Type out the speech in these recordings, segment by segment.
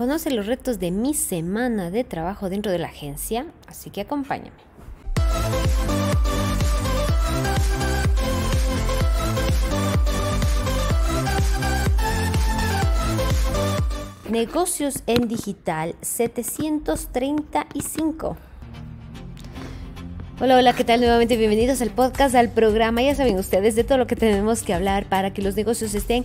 Conoce los retos de mi semana de trabajo dentro de la agencia, así que acompáñame. Negocios en digital 735. Hola, hola, ¿qué tal? Nuevamente bienvenidos al podcast, al programa. Ya saben ustedes de todo lo que tenemos que hablar para que los negocios estén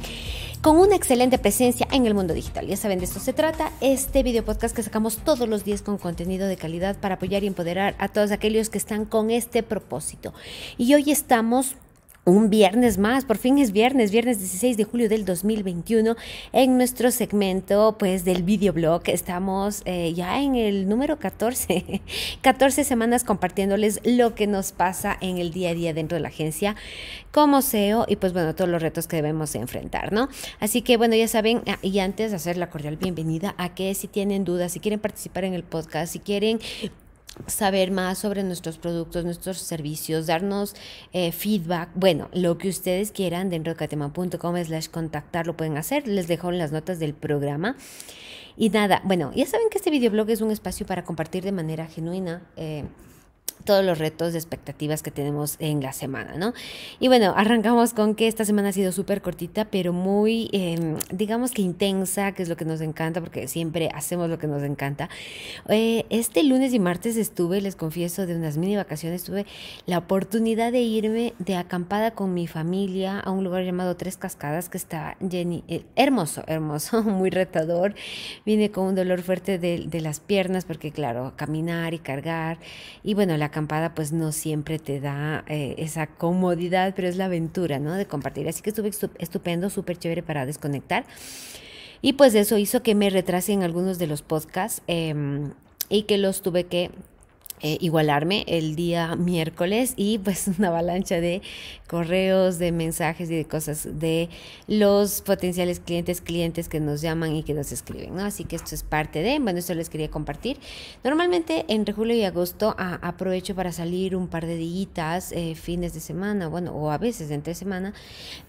con una excelente presencia en el mundo digital. Ya saben, de esto se trata este video podcast que sacamos todos los días con contenido de calidad para apoyar y empoderar a todos aquellos que están con este propósito. Y hoy estamos un viernes más, por fin es viernes, viernes 16 de julio del 2021. En nuestro segmento pues del videoblog estamos eh, ya en el número 14. 14 semanas compartiéndoles lo que nos pasa en el día a día dentro de la agencia como SEO y pues bueno, todos los retos que debemos enfrentar, ¿no? Así que bueno, ya saben, ah, y antes hacer la cordial bienvenida a que si tienen dudas, si quieren participar en el podcast, si quieren saber más sobre nuestros productos, nuestros servicios, darnos eh, feedback, bueno, lo que ustedes quieran dentro de catema.com slash contactar lo pueden hacer, les dejo en las notas del programa. Y nada, bueno, ya saben que este videoblog es un espacio para compartir de manera genuina. Eh, todos los retos de expectativas que tenemos en la semana, ¿no? Y bueno, arrancamos con que esta semana ha sido súper cortita, pero muy, em, digamos que intensa, que es lo que nos encanta, porque siempre hacemos lo que nos encanta. Eh, este lunes y martes estuve, les confieso, de unas mini vacaciones, tuve la oportunidad de irme de acampada con mi familia a un lugar llamado Tres Cascadas, que está Jenny, eh, hermoso, hermoso, muy retador. Vine con un dolor fuerte de, de las piernas, porque claro, caminar y cargar. Y bueno, la acampada pues no siempre te da eh, esa comodidad, pero es la aventura, ¿no? De compartir. Así que estuve estupendo, súper chévere para desconectar. Y pues eso hizo que me en algunos de los podcasts em, y que los tuve que eh, igualarme el día miércoles y pues una avalancha de correos, de mensajes y de cosas de los potenciales clientes, clientes que nos llaman y que nos escriben, ¿no? Así que esto es parte de, bueno, esto les quería compartir. Normalmente entre julio y agosto aprovecho para salir un par de días, eh, fines de semana, bueno, o a veces entre semana,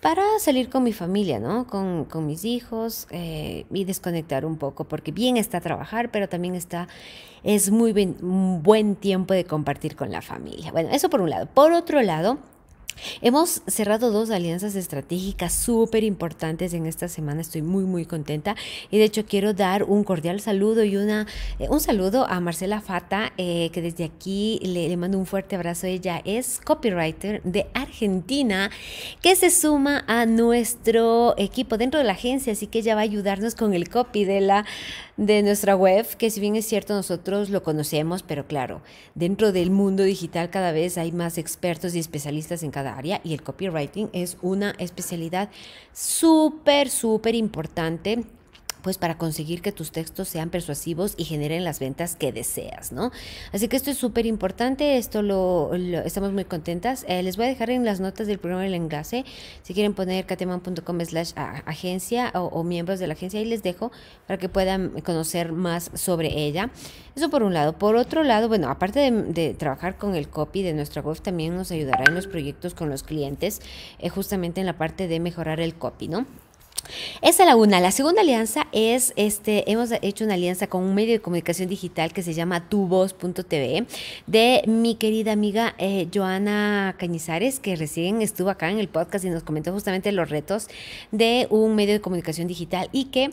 para salir con mi familia, ¿no? Con, mis hijos eh, y desconectar un poco, porque bien está trabajar, pero también está, es muy ben, buen tiempo de compartir con la familia. Bueno, eso por un lado. Por otro lado, Hemos cerrado dos alianzas estratégicas súper importantes en esta semana. Estoy muy, muy contenta. Y de hecho quiero dar un cordial saludo y una, eh, un saludo a Marcela Fata, eh, que desde aquí le, mando un fuerte abrazo. Ella es copywriter de Argentina, que se suma a nuestro equipo dentro de la agencia. Así que ella va a ayudarnos con el copy de, la, de nuestra web, que si bien es cierto nosotros lo conocemos, pero claro, dentro del mundo digital cada vez hay más expertos y especialistas en cada área y el copywriting es una especialidad súper, súper importante pues para conseguir que tus textos sean persuasivos y generen las ventas que deseas, ¿no? Así que esto es súper importante, esto lo, estamos muy contentas. Eh, les voy a dejar en las notas del programa el enlace, si quieren poner cateman.com slash agencia o, miembros de la agencia, ahí les dejo para que puedan conocer más sobre ella. Eso por un lado. Por otro lado, bueno, aparte de, trabajar con el copy de nuestra web, también nos ayudará en los proyectos con los clientes, eh, justamente en la parte de mejorar el copy, ¿no? Esa es la una. La segunda alianza es, este, hemos hecho una alianza con un medio de comunicación digital que se llama tuvoz.tv de mi querida amiga eh, Joana Cañizares, que recién estuvo acá en el podcast y nos comentó justamente los retos de un medio de comunicación digital y que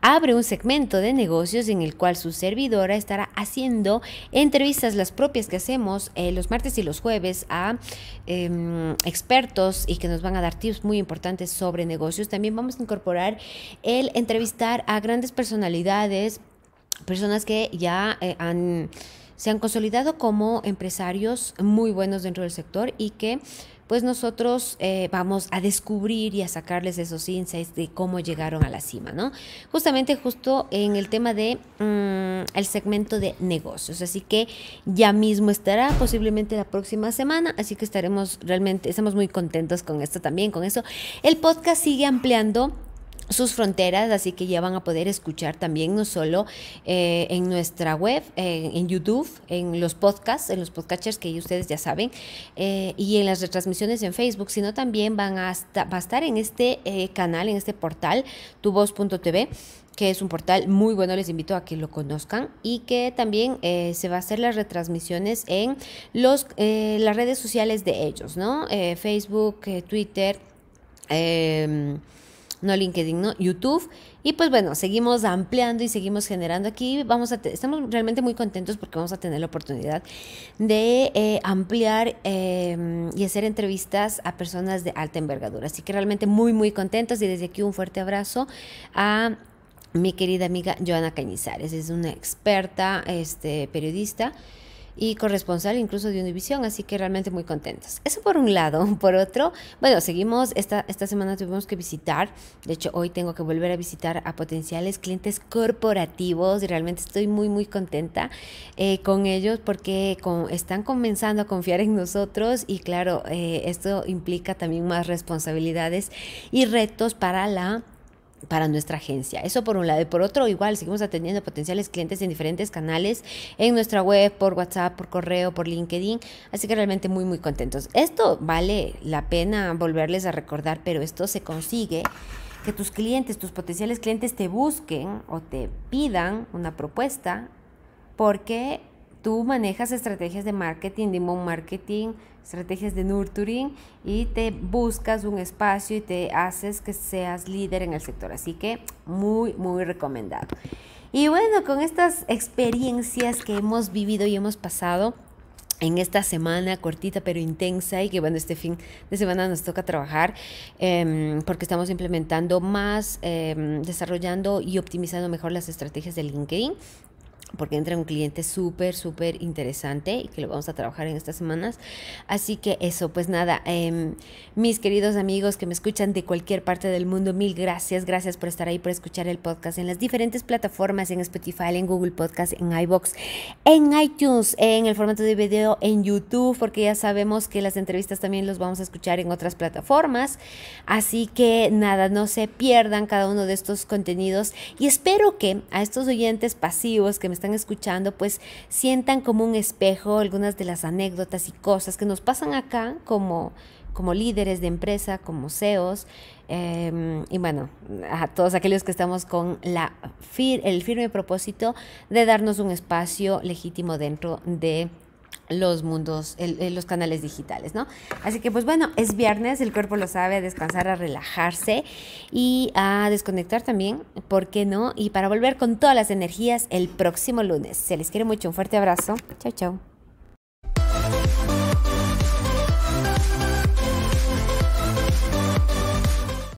abre un segmento de negocios en el cual su servidora estará haciendo entrevistas, las propias que hacemos eh, los martes y los jueves a em, expertos y que nos van a dar tips muy importantes sobre negocios. También vamos a incorporar el entrevistar a grandes personalidades, personas que ya eh, se han consolidado como empresarios muy buenos dentro del sector y que pues nosotros eh, vamos a descubrir y a sacarles esos insights de cómo llegaron a la cima, ¿no? Justamente justo en el tema de mm, el segmento de negocios, así que ya mismo estará posiblemente la próxima semana, así que estaremos realmente, estamos muy contentos con esto también, con eso. El podcast sigue ampliando sus fronteras, así que ya van a poder escuchar también no solo eh, en nuestra web, en YouTube, en los podcasts, en los podcatchers que ustedes ya saben, eh, y en las retransmisiones en Facebook, sino también van a, estar en este eh, canal, en este portal, tuvoz.tv que es un portal muy bueno, les invito a que lo conozcan y que también se va a hacer las retransmisiones en los, las redes sociales de ellos, ¿no? Facebook, Twitter, em, no LinkedIn, no YouTube. Y pues bueno, seguimos ampliando y seguimos generando aquí. Vamos a estamos realmente muy contentos porque vamos a tener la oportunidad de eh, ampliar em, y hacer entrevistas a personas de alta envergadura. Así que realmente muy, muy contentos y desde aquí un fuerte abrazo a mi querida amiga Joana Cañizares. Es una experta este, periodista y corresponsal incluso de Univisión, así que realmente muy contentos. Eso por un lado. Por otro, bueno, seguimos, esta, esta semana tuvimos que visitar, de hecho hoy tengo que volver a visitar a potenciales clientes corporativos y realmente estoy muy, muy contenta eh, con ellos porque están comenzando a confiar en nosotros y claro, eh, esto implica también más responsabilidades y retos para la para nuestra agencia. Eso por un lado. Y por otro, igual seguimos atendiendo a potenciales clientes en diferentes canales, en nuestra web, por WhatsApp, por correo, por LinkedIn. Así que realmente muy, muy contentos. Esto vale la pena volverles a recordar, pero esto se consigue que tus clientes, tus potenciales clientes te busquen o te pidan una propuesta porque tú manejas estrategias de marketing, de inbound marketing, estrategias de nurturing y te buscas un espacio y te haces que seas líder en el sector. Así que muy, muy recomendado. Y bueno, con estas experiencias que hemos vivido y hemos pasado, en esta semana cortita pero intensa y que bueno, este fin de semana nos toca trabajar em, porque estamos implementando más, em, desarrollando y optimizando mejor las estrategias de LinkedIn porque entra un cliente súper, súper interesante y que lo vamos a trabajar en estas semanas. Así que eso, pues nada, em, mis queridos amigos que me escuchan de cualquier parte del mundo, mil gracias, gracias por estar ahí, por escuchar el podcast en las diferentes plataformas, en Spotify, en Google Podcast, en iBox, en iTunes, en el formato de video, en YouTube, porque ya sabemos que las entrevistas también los vamos a escuchar en otras plataformas. Así que nada, no se pierdan cada uno de estos contenidos y espero que a estos oyentes pasivos que me están están escuchando, pues sientan como un espejo algunas de las anécdotas y cosas que nos pasan acá como, como líderes de empresa, como CEOs, em, y bueno, a todos aquellos que estamos con la el firme propósito de darnos un espacio legítimo dentro de los mundos, eh, los canales digitales, ¿no? Así que pues bueno, es viernes, el cuerpo lo sabe, a descansar, a relajarse y a desconectar también, ¿por qué no? Y para volver con todas las energías el próximo lunes. Se les quiere mucho, un fuerte abrazo. Chao, chao.